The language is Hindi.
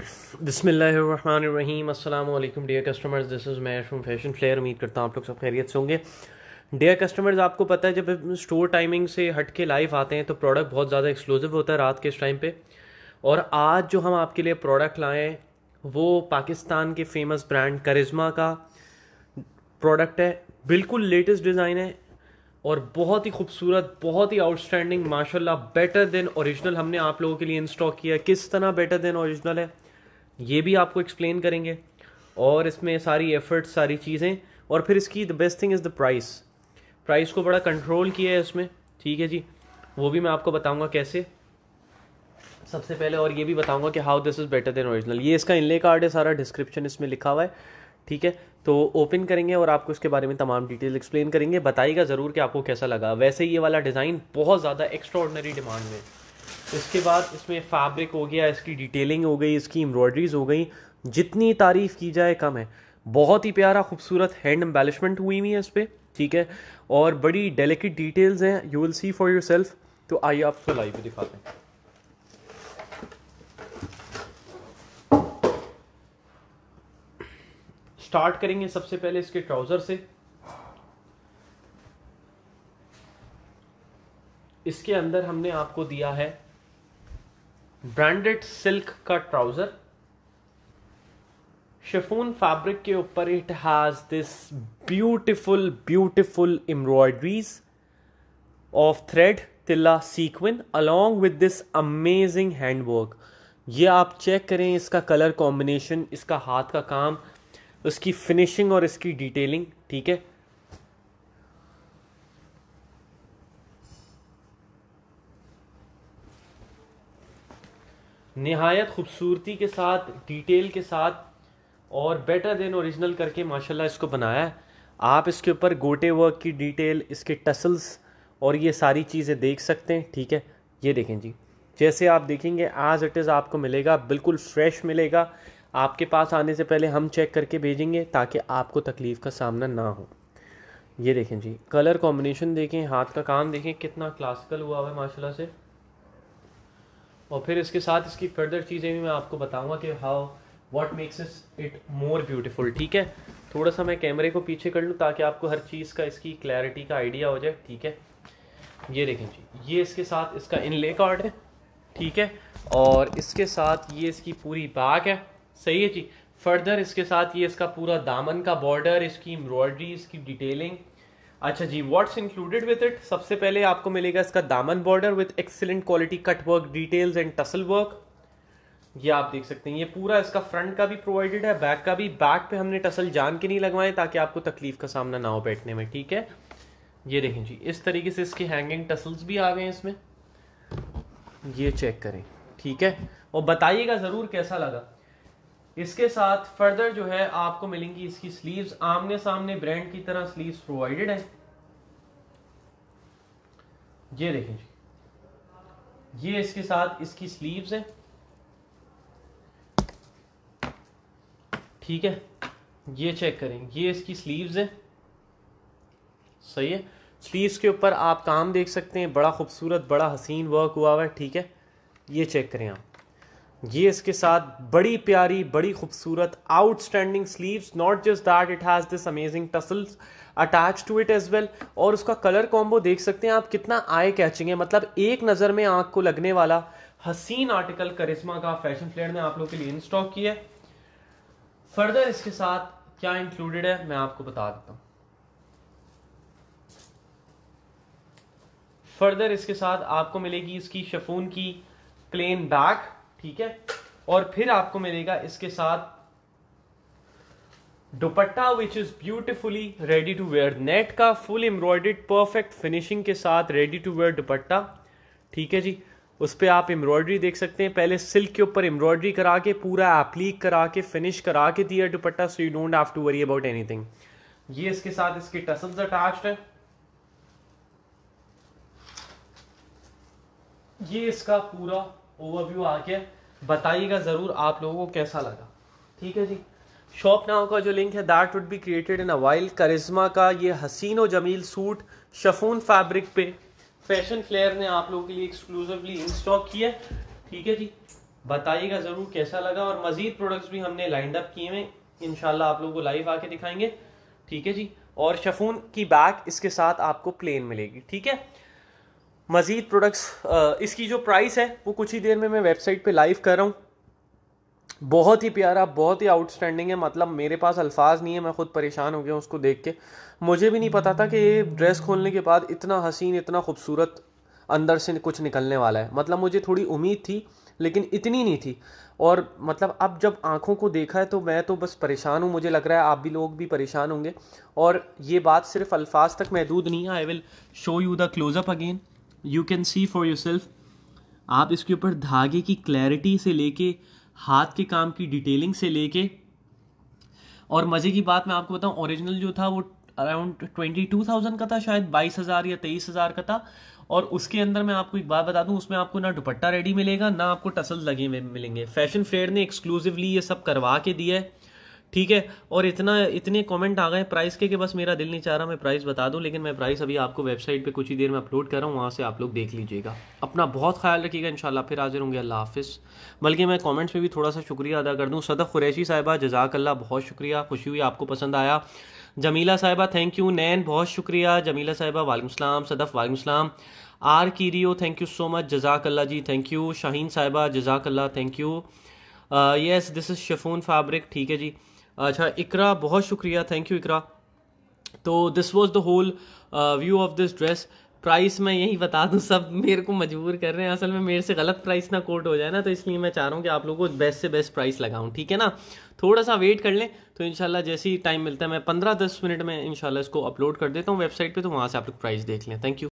बसमीम अल्लाम डियर कस्टमर्स दिस इज़ मैं फ्रॉम फैशन फ्लेयर उम्मीद करता हूँ आप लोग सब खैरियत से होंगे डियर कस्टमर्स आपको पता है जब स्टोर टाइमिंग से हट के लाइव आते हैं तो प्रोडक्ट बहुत ज़्यादा एक्सक्लूसिव होता है रात के इस टाइम पे और आज जो हम आपके लिए प्रोडक्ट लाएँ वो पाकिस्तान के फेमस ब्रांड करिश्मा का प्रोडक्ट है बिल्कुल लेटेस्ट डिज़ाइन है और बहुत ही खूबसूरत बहुत ही आउटस्टैंडिंग माशाल्लाह बेटर देन ओरिजिनल हमने आप लोगों के लिए इंस्टॉक किया किस तरह बेटर देन ओरिजिनल है ये भी आपको एक्सप्लेन करेंगे और इसमें सारी एफर्ट्स सारी चीज़ें और फिर इसकी the best thing is the price price को बड़ा कंट्रोल किया है इसमें ठीक है जी वो भी मैं आपको बताऊंगा कैसे सबसे पहले और ये भी बताऊंगा कि how this is better than original ये इसका इनले कार्ड है सारा डिस्क्रिप्शन इसमें लिखा हुआ है ठीक है तो ओपन करेंगे और आपको इसके बारे में तमाम डिटेल एक्सप्लेन करेंगे बताइएगा ज़रूर कि आपको कैसा लगा वैसे ये वाला डिज़ाइन बहुत ज़्यादा एक्स्ट्रॉर्डनरी डिमांड में है इसके बाद इसमें फैब्रिक हो गया इसकी डिटेलिंग हो गई इसकी एम्ब्रॉयडरीज हो गई जितनी तारीफ़ की जाए कम है बहुत ही प्यारा खूबसूरत हैंड एम्बेलिशमेंट हुई हुई है इस पर ठीक है और बड़ी डेलिकेट डिटेल्स हैं you will see for yourself तो आइए आप उसको लाइव दिखाते हैं स्टार्ट करेंगे सबसे पहले इसके ट्राउज़र से इसके अंदर हमने आपको दिया है ब्रांडेड सिल्क का ट्राउज़र शेफून फैब्रिक के ऊपर it has this beautiful beautiful embroideries of thread तिल्ला sequin along with this amazing handwork ये आप चेक करें इसका कलर कॉम्बिनेशन इसका हाथ का काम उसकी फिनिशिंग और इसकी डिटेलिंग ठीक है नहायत खूबसूरती के साथ डिटेल के साथ और बेटर देन ओरिजिनल करके माशाल्लाह इसको बनाया है आप इसके ऊपर गोटे वर्क की डिटेल इसके टसल्स और ये सारी चीज़ें देख सकते हैं ठीक है ये देखें जी जैसे आप देखेंगे एज़ इट इज़ आपको मिलेगा बिल्कुल फ्रेश मिलेगा आपके पास आने से पहले हम चेक करके भेजेंगे ताकि आपको तकलीफ़ का सामना ना हो ये देखें जी कलर कॉम्बिनेशन देखें हाथ का काम देखें कितना क्लासिकल हुआ हुआ है माशाल्लाह से और फिर इसके साथ इसकी फर्दर चीज़ें भी मैं आपको बताऊंगा कि how what makes it more beautiful ठीक है थोड़ा सा मैं कैमरे को पीछे कर लूँ ताकि आपको हर चीज़ का इसकी क्लैरिटी का आइडिया हो जाए ठीक है ये देखें जी ये इसके साथ इसका इनले कार्ड है ठीक है और इसके साथ ये इसकी पूरी बाग है सही है जी फर्दर इसके साथ ये इसका पूरा दामन का बॉर्डर इसकी एम्ब्रॉयडरी इसकी डिटेलिंग अच्छा जी व्हाट्स इंक्लूडेड विथ इट सबसे पहले आपको मिलेगा इसका दामन border with excellent quality cut work details and tassel work ये आप देख सकते हैं ये पूरा इसका फ्रंट का भी प्रोवाइडेड है बैक का भी बैक पे हमने टसल जान के नहीं लगवाए ताकि आपको तकलीफ का सामना ना हो बैठने में ठीक है ये देखें जी इस तरीके से इसके हैंगिंग टसल्स भी आ गए हैं इसमें ये चेक करें ठीक है और बताइएगा ज़रूर कैसा लगा इसके साथ फर्दर जो है आपको मिलेंगी इसकी स्लीव्स आमने सामने ब्रांड की तरह स्लीव्स प्रोवाइडेड है ये देखें जी ये इसके साथ इसकी स्लीव्स है ठीक है ये चेक करें ये इसकी स्लीव्स है सही है स्लीव्स के ऊपर आप काम देख सकते हैं बड़ा खूबसूरत बड़ा हसीन वर्क हुआ हुआ है ठीक है ये चेक करें आप ये इसके साथ बड़ी प्यारी बड़ी खूबसूरत outstanding sleeves not just that it has this amazing tassels attach to it as well और उसका कलर कॉम्बो देख सकते हैं आप कितना आई कैचिंग है मतलब एक नज़र में आंख को लगने वाला हसीन आर्टिकल करिश्मा का फैशन फ्लेयर ने आप लोग के लिए इंस्टॉक किया है फर्दर इसके साथ क्या इंक्लूडेड है मैं आपको बता देता हूं फर्दर इसके साथ आपको मिलेगी इसकी शफून की प्लेन बैग ठीक है और फिर आपको मिलेगा इसके साथ dupatta which is beautifully ready to wear net का फुल एम्ब्रॉयडेड परफेक्ट फिनिशिंग के साथ रेडी टू वेयर दुपट्टा ठीक है जी उस पर आप एम्ब्रॉयडरी देख सकते हैं पहले सिल्क के ऊपर एम्ब्रॉयडरी करा के पूरा एप्लीक करा के फिनिश करा के दिया dupatta so you don't have to worry about anything ये इसके साथ इसके टसल्स अटैच्ड है ये इसका पूरा ओवरव्यू आके बताइएगा ज़रूर आप लोगों को कैसा लगा ठीक है जी शॉप नाउ का जो लिंक है that would be created in a wild Karishma का ये हसीन और जमील सूट शफून फैब्रिक पे फैशन फ्लेयर ने आप लोगों के लिए एक्सक्लूसिवली इन स्टॉक किया ठीक है जी बताइएगा ज़रूर कैसा लगा और मज़ीद प्रोडक्ट्स भी हमने लाइंड अप किए हैं इन आप लोगों को लाइव आके दिखाएंगे ठीक है जी और शफून की बैग इसके साथ आपको प्लेन मिलेगी ठीक है मज़ीद प्रोडक्ट्स इसकी जो प्राइस है वो कुछ ही देर में मैं वेबसाइट पे लाइव कर रहा हूँ बहुत ही प्यारा बहुत ही आउटस्टैंडिंग है मतलब मेरे पास अल्फाज नहीं है मैं ख़ुद परेशान हो गया उसको देख के मुझे भी नहीं पता था कि ये ड्रेस खोलने के बाद इतना हसीन इतना खूबसूरत अंदर से कुछ निकलने वाला है मतलब मुझे थोड़ी उम्मीद थी लेकिन इतनी नहीं थी और मतलब अब जब आंखों को देखा है तो मैं तो बस परेशान हूँ मुझे लग रहा है आप भी लोग भी परेशान होंगे और ये बात सिर्फ अल्फाज तक महदूद नहीं है I will show you the closeup again you can see for yourself आप इसके ऊपर धागे की क्लैरिटी से लेके हाथ के काम की डिटेलिंग से लेके और मज़े की बात मैं आपको बताऊं ओरिजिनल जो था वो अराउंड ट्वेंटी टू थाउजेंड का था शायद बाईस हज़ार या तेईस हज़ार का था और उसके अंदर मैं आपको एक बात बता दूं उसमें आपको ना दुपट्टा रेडी मिलेगा ना आपको टसल लगे हुए मिलेंगे फैशन फेयर ने एक्सक्लूसिवली ये सब करवा के दिया है ठीक है और इतना इतने कमेंट आ गए प्राइस के कि बस मेरा दिल नहीं चाह रहा मैं प्राइस बता दूं लेकिन मैं प्राइस अभी आपको वेबसाइट पे कुछ ही देर में अपलोड कर रहा हूँ वहाँ से आप लोग देख लीजिएगा अपना बहुत ख्याल रखिएगा इंशाल्लाह फिर हाजिर होंगे अल्लाह हाफिज़ बल्कि मैं कमेंट्स में भी थोड़ा सा शुक्रिया अदा कर दूँ सदफ़ कुरैशी साहिबा जजाकल्ला बहुत शुक्रिया खुशी हुई आपको पसंद आया जमीला साहिबा थैंक यू नैन बहुत शुक्रिया जमीला साहिबा वालेकाम सदफ़ वालेकाम आर कीरियो थैंक यू सो मच जजाकल्ला जी थैंक यू शाहीन साहिबा जजाक अल्लाह thank you yes this is chiffon fabric ठीक है जी अच्छा इकरा बहुत शुक्रिया थैंक यू इकरा तो this was the whole view of this dress price मैं यही बता दूं सब मेरे को मजबूर कर रहे हैं असल में मेरे से गलत प्राइस ना कोट हो जाए ना तो इसलिए मैं चाह रहा हूँ कि आप लोगों को बेस्ट से बेस्ट प्राइस लगाऊं ठीक है ना थोड़ा सा वेट कर लें तो इनशाला जैसे ही टाइम मिलता है मैं पंद्रह दस मिनट में इनशाला इसको अपलोड कर देता हूँ वेबसाइट पे तो वहाँ से आप लोग प्राइस देख लें थैंक यू